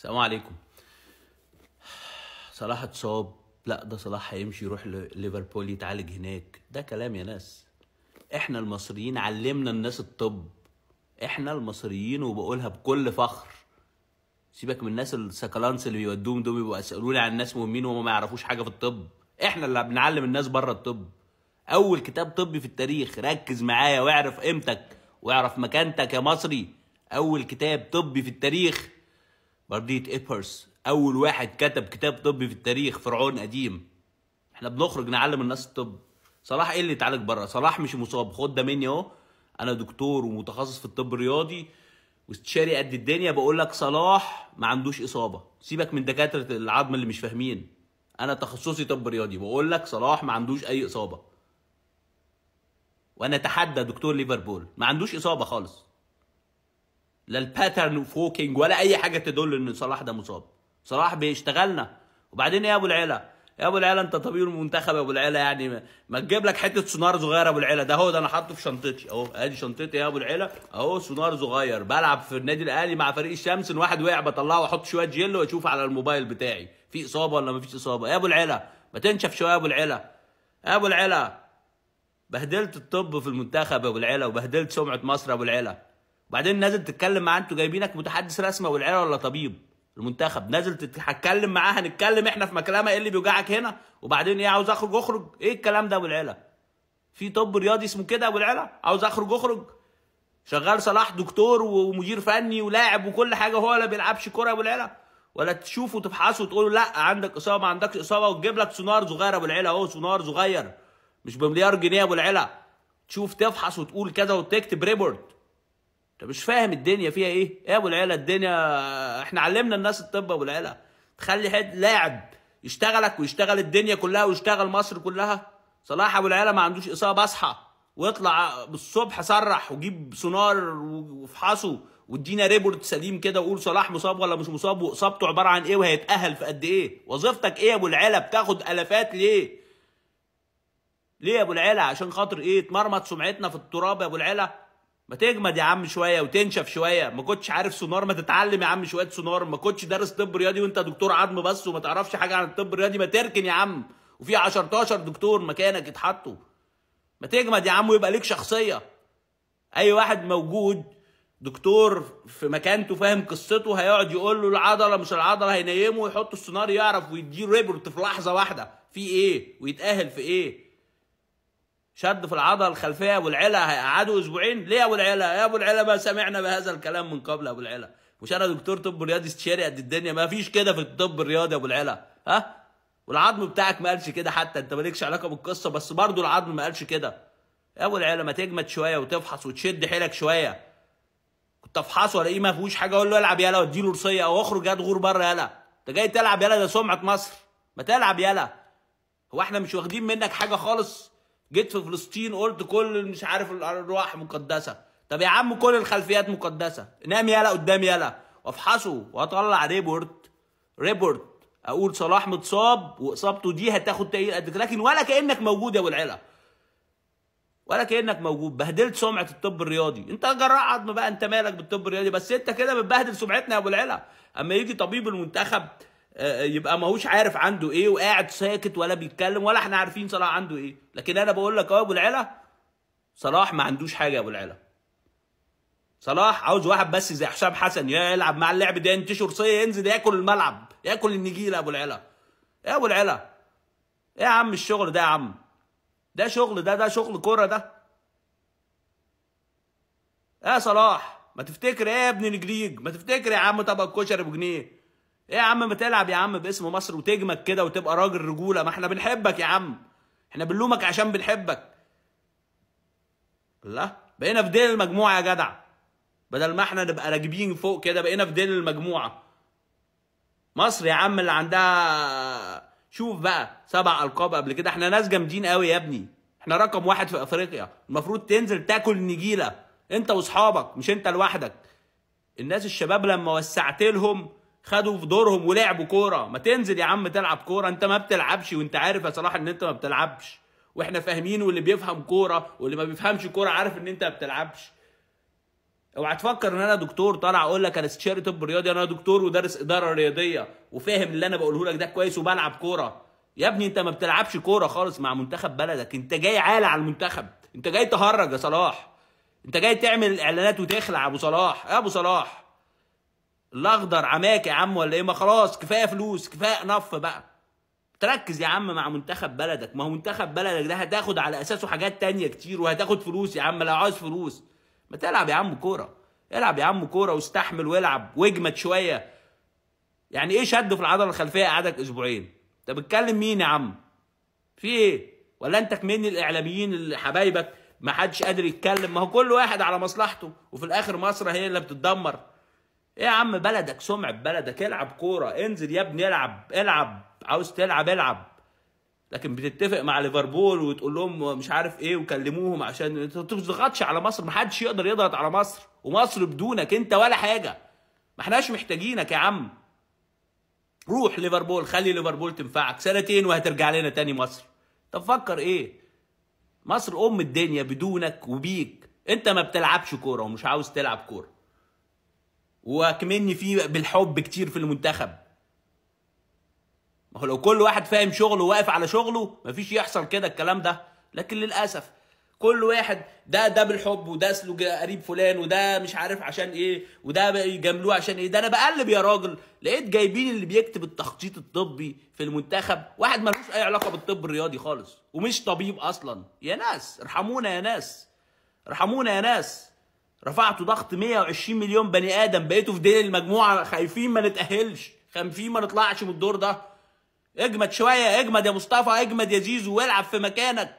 السلام عليكم صلاح اتصاب لا ده صلاح هيمشي يروح ليفربول يتعالج هناك ده كلام يا ناس احنا المصريين علمنا الناس الطب احنا المصريين وبقولها بكل فخر سيبك من الناس السكلانس اللي بيودوهم دول بيبقوا يسالوني عن الناس مهمين وما ما يعرفوش حاجه في الطب احنا اللي بنعلم الناس بره الطب اول كتاب طبي في التاريخ ركز معايا واعرف قيمتك واعرف مكانتك يا مصري اول كتاب طبي في التاريخ برديت ايبرس أول واحد كتب كتاب طبي في التاريخ فرعون قديم احنا بنخرج نعلم الناس الطب صلاح ايه اللي اتعالج بره صلاح مش مصاب خد ده مني اهو انا دكتور ومتخصص في الطب الرياضي واستشاري قد الدنيا بقول لك صلاح ما عندوش اصابه سيبك من دكاتره العظم اللي مش فاهمين انا تخصصي طب رياضي بقول لك صلاح ما عندوش اي اصابه وانا اتحدى دكتور ليفربول ما عندوش اصابه خالص لا الباترن فوكينج ولا اي حاجه تدل ان صلاح ده مصاب صلاح بيشتغلنا وبعدين ايه يا ابو العيله يا ابو العيله انت طبيب المنتخب يا ابو العيله يعني ما تجيب لك حته سونار صغير يا ابو العيله ده هو ده انا حاطه في شنطتي اهو ادي شنطتي يا ابو العيله اهو سونار صغير بلعب في النادي الاهلي مع فريق الشمس ان واحد وقع بطلعه واحط شويه جيل واشوف على الموبايل بتاعي في اصابه ولا ما فيش اصابه يا ابو العيله ما تنشف شويه يا ابو العيله يا ابو العيله بهدلت الطب في المنتخب يا ابو العيله وبهدلت سمعه مصر يا ابو العيله وبعدين نازل تتكلم معاه انتوا جايبينك متحدث رسمه والعيله ولا طبيب المنتخب نازل تتكلم معاه هنتكلم احنا في مكلمه ايه اللي بيوجعك هنا وبعدين ايه عاوز اخرج اخرج ايه الكلام ده العيله في طب رياضي اسمه كده ابو العيله عاوز اخرج اخرج شغال صلاح دكتور ومدير فني ولاعب وكل حاجه هو لا بيلعبش كوره ابو العيله ولا تشوفه وتفحصه وتقول له لا عندك اصابه ما عندكش اصابه وتجيب لك سونار صغير ابو العيله اهو سونار صغير مش بمليار جنيه ابو العيله تشوف تفحص وتقول كذا وتكتب ريبورت انت مش فاهم الدنيا فيها ايه ايه ابو العيله الدنيا احنا علمنا الناس الطب ابو العيله تخلي حد لاعب يشتغلك ويشتغل الدنيا كلها ويشتغل مصر كلها صلاح ابو العيله ما عندوش اصابه اصحى واطلع بالصبح صرح وجيب سونار وافحصه وادينا ريبورت سليم كده وقول صلاح مصاب ولا مش مصاب واصابته عباره عن ايه وهيتاهل في قد ايه وظيفتك ايه يا ابو العيله بتاخد الافات ليه ليه يا ابو العيله عشان خاطر ايه اتمرمط سمعتنا في التراب يا ابو العيله ما تجمد يا عم شويه وتنشف شويه ما كنتش عارف سونار ما تتعلم يا عم شويه سونار ما كنتش دارس طب رياضي وانت دكتور عظم بس وما تعرفش حاجه عن الطب الرياضي ما تركن يا عم وفي 10 دكتور مكانك اتحطوا ما تجمد يا عم ويبقى ليك شخصيه اي واحد موجود دكتور في مكانته فاهم قصته هيقعد يقول له العضله مش العضله هينيمه ويحط السونار يعرف ويديه ريبورت في لحظه واحده في ايه ويتاهل في ايه شد في العضله الخلفيه ابو العلا هيقعدوا اسبوعين ليه يا ابو العيله يا ابو العيله ما سمعنا بهذا الكلام من قبل يا ابو العيله مش انا دكتور طب رياضي استشاري قد الدنيا ما فيش كده في الطب الرياضي يا ابو العيله ها والعظم بتاعك ما قالش كده حتى انت مالكش علاقه بالقصه بس برضه العظم ما قالش كده يا ابو العيله ما تجمد شويه وتفحص وتشد حيلك شويه كنت افحصه الاقيه ما فيهوش حاجه اقول له العب يلا واديله رصيه او اخرج غور بره يلا انت جاي تلعب يلا ده سمعه مصر ما تلعب يلا هو احنا مش واخدين منك حاجه خالص جيت في فلسطين قلت كل مش عارف الارواح مقدسه طب يا عم كل الخلفيات مقدسه نام يلا قدام يلا وافحصه واطلع ريبورت ريبورت اقول صلاح متصاب واصابته دي هتاخد تقيل قد لكن ولا كانك موجود يا ابو العلا ولا كانك موجود بهدلت سمعه الطب الرياضي انت جراح عظم بقى انت مالك بالطب الرياضي بس انت كده بتبهدل سمعتنا يا ابو العلا اما يجي طبيب المنتخب آه، آه، يبقى ماهوش عارف عنده ايه وقاعد ساكت ولا بيتكلم ولا احنا عارفين صلاح عنده ايه لكن انا بقول لك اهو ابو العلا صلاح ما عندوش حاجه يا ابو العلا صلاح عاوز واحد بس زي حسام حسن يلعب مع اللعب ده ينتشر صيه ينزل ياكل الملعب ياكل النجيله يا ابو العلا يا ابو العلا ايه يا عم الشغل ده يا عم ده شغل ده ده شغل كوره ده يا صلاح ما تفتكر ايه يا ابن نجريج ما تفتكر يا عم طبق كشري بجنيه ايه يا عم ما تلعب يا عم باسم مصر وتجمد كده وتبقى راجل رجوله ما احنا بنحبك يا عم احنا بنلومك عشان بنحبك لا بقينا في ديل المجموعه يا جدع بدل ما احنا نبقى راكبين فوق كده بقينا في ديل المجموعه مصر يا عم اللي عندها شوف بقى سبع القاب قبل كده احنا ناس جامدين قوي يا ابني احنا رقم واحد في افريقيا المفروض تنزل تاكل نجيله انت واصحابك مش انت لوحدك الناس الشباب لما وسعت لهم خدوا في دورهم ولعبوا كوره ما تنزل يا عم تلعب كوره انت ما بتلعبش وانت عارف يا صلاح ان انت ما بتلعبش واحنا فاهمين واللي بيفهم كوره واللي ما بيفهمش كوره عارف ان انت ما بتلعبش اوعى تفكر ان انا دكتور طالع اقول لك انا استشاري طب رياضي انا دكتور ودارس اداره رياضيه وفاهم اللي انا بقوله لك ده كويس وبلعب كوره يا ابني انت ما بتلعبش كوره خالص مع منتخب بلدك انت جاي عالة على المنتخب انت جاي تهرج يا صلاح انت جاي تعمل اعلانات وتخلع ابو صلاح يا ابو صلاح الاخضر عماك يا عم ولا ايه ما خلاص كفايه فلوس كفايه نف بقى تركز يا عم مع منتخب بلدك ما هو منتخب بلدك ده هتاخد على اساسه حاجات تانية كتير وهتاخد فلوس يا عم لو عاوز فلوس ما تلعب يا عم كوره العب يا عم كوره واستحمل والعب واجمد شويه يعني ايه شد في العضله الخلفيه قعدك اسبوعين انت بتكلم مين يا عم في ايه ولا انت كمين الاعلاميين اللي حبايبك ما حدش قادر يتكلم ما هو كل واحد على مصلحته وفي الاخر مصر هي اللي بتتدمر ايه يا عم بلدك سمعة بلدك العب كورة انزل يا ابني العب العب عاوز تلعب العب لكن بتتفق مع ليفربول وتقول لهم مش عارف ايه وكلموهم عشان ما تضغطش على مصر ما حدش يقدر يضغط على مصر ومصر بدونك انت ولا حاجه ما احناش محتاجينك يا عم روح ليفربول خلي ليفربول تنفعك سنتين وهترجع لنا تاني مصر طب فكر ايه مصر ام الدنيا بدونك وبيك انت ما بتلعبش كوره ومش عاوز تلعب كوره واكمني فيه بالحب كتير في المنتخب ما هو لو كل واحد فاهم شغله واقف على شغله مفيش يحصل كده الكلام ده لكن للاسف كل واحد ده ده بالحب وده اسله قريب فلان وده مش عارف عشان ايه وده يجاملوه عشان ايه ده انا بقلب يا راجل لقيت جايبين اللي بيكتب التخطيط الطبي في المنتخب واحد ملوش اي علاقه بالطب الرياضي خالص ومش طبيب اصلا يا ناس ارحمونا يا ناس ارحمونا يا ناس رفعتوا ضغط 120 مليون بني ادم بقيتوا في دين المجموعه خايفين ما نتاهلش خايفين ما نطلعش من الدور ده اجمد شويه اجمد يا مصطفى اجمد يا زيزو والعب في مكانك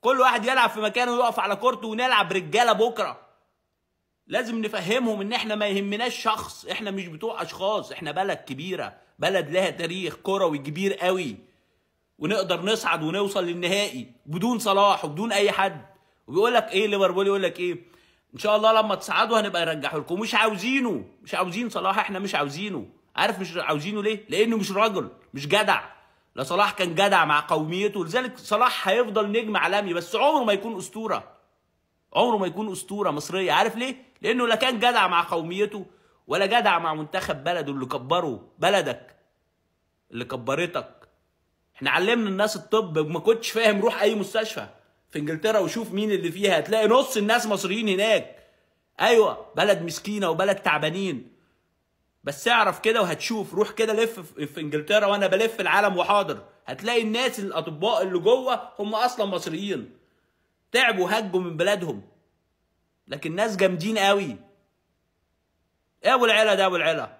كل واحد يلعب في مكانه ويقف على كورته ونلعب رجاله بكره لازم نفهمهم ان احنا ما يهمناش شخص احنا مش بتوع اشخاص احنا بلد كبيره بلد لها تاريخ كروي كبير قوي ونقدر نصعد ونوصل للنهائي بدون صلاح وبدون اي حد وبيقول لك ايه ليفربول يقول لك ايه ان شاء الله لما تصعدوا هنبقى نرجعه لكم مش عاوزينه مش عاوزين صلاح احنا مش عاوزينه عارف مش عاوزينه ليه لانه مش راجل مش جدع لا صلاح كان جدع مع قوميته لذلك صلاح هيفضل نجم عالمي بس عمره ما يكون اسطوره عمره ما يكون اسطوره مصريه عارف ليه لانه لا كان جدع مع قوميته ولا جدع مع منتخب بلده اللي كبره بلدك اللي كبرتك احنا علمنا الناس الطب ما كنتش فاهم روح اي مستشفى في انجلترا وشوف مين اللي فيها هتلاقي نص الناس مصريين هناك ايوه بلد مسكينه وبلد تعبانين بس اعرف كده وهتشوف روح كده لف في انجلترا وانا بلف العالم وحاضر هتلاقي الناس الاطباء اللي جوه هم اصلا مصريين تعبوا هجوا من بلادهم لكن ناس جامدين قوي ايه ابو العيله ده ابو العيله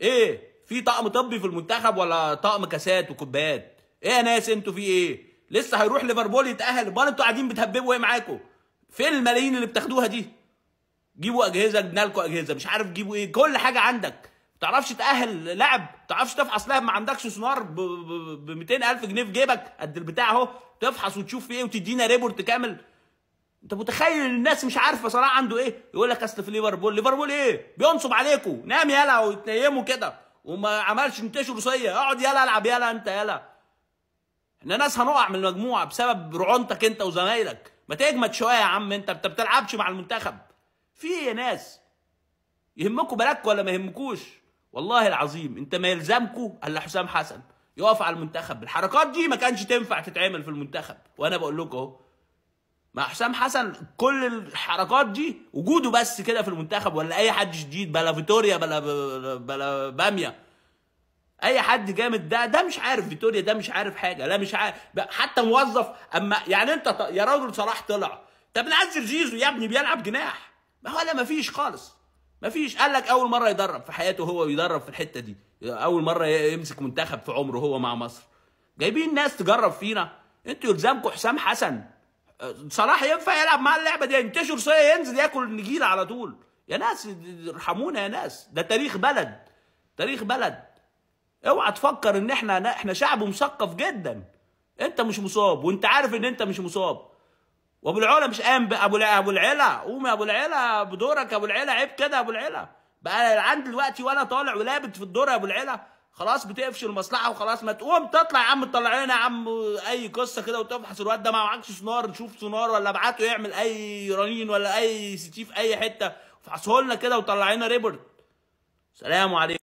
ايه في طقم طبي في المنتخب ولا طقم كاسات وكوبايات ايه يا ناس انتوا في ايه لسه هيروح ليفربول يتاهل امال انتوا قاعدين بتهببوا ايه معاكم فين الملايين اللي بتاخدوها دي جيبوا اجهزه جبنا لكم اجهزه مش عارف جيبوا ايه كل حاجه عندك ما تعرفش تاهل لاعب ما تعرفش تفحص لاعب ما عندكش سونار ب 200000 جنيه في جيبك قد البتاع اهو تفحص وتشوف في ايه وتدينا ريبورت كامل انت متخيل الناس مش عارفه صلاح عنده ايه يقول لك اصل في ليفربول ليفربول ايه بينصب عليكم نام يلا وتنيموا كده وما عملش انتشوا رصيه اقعد يلا العب يلا انت يلا ان ناس هنقع من المجموعه بسبب رعونتك انت وزمايلك ما تجمد شويه يا عم انت انت بتلعبش مع المنتخب في ايه يا ناس يهمكم بالك ولا ما يهمكوش والله العظيم انت ما يلزمكوا الا حسام حسن يقف على المنتخب الحركات دي ما كانش تنفع تتعمل في المنتخب وانا بقول لكم اهو مع حسام حسن كل الحركات دي وجوده بس كده في المنتخب ولا اي حد جديد بلا فيتوريا بلا بلا باميه اي حد جامد ده ده مش عارف فيتوريا ده مش عارف حاجه لا مش عارف حتى موظف اما يعني انت يا راجل صلاح طلع طب نعزل زيزو يا ابني بيلعب جناح ما هو لا ما فيش خالص ما فيش قال لك اول مره يدرب في حياته هو يدرب في الحته دي اول مره يمسك منتخب في عمره هو مع مصر جايبين ناس تجرب فينا انتوا يلزمكم حسام حسن صلاح ينفع يلعب مع اللعبه دي ينتشر صيه ينزل ياكل النجيل على طول يا ناس ارحمونا يا ناس ده تاريخ بلد تاريخ بلد اوعى تفكر ان احنا احنا شعب مثقف جدا انت مش مصاب وانت عارف ان انت مش مصاب وابو العلا مش قام ابو ابو العلا قوم يا ابو العلا بدورك يا ابو العلا عيب كده يا ابو العلا بقى عند دلوقتي وانا طالع ولابد في الدور يا ابو العلا خلاص بتقفش المصلحه وخلاص ما تقوم تطلع يا عم تطلع لنا يا عم اي قصه كده وتفحص الواد ده ما معكش سونار نشوف سونار ولا ابعته يعمل اي رنين ولا اي ستيف في اي حته افحصه لنا كده وطلع لنا ريبورت سلام عليكم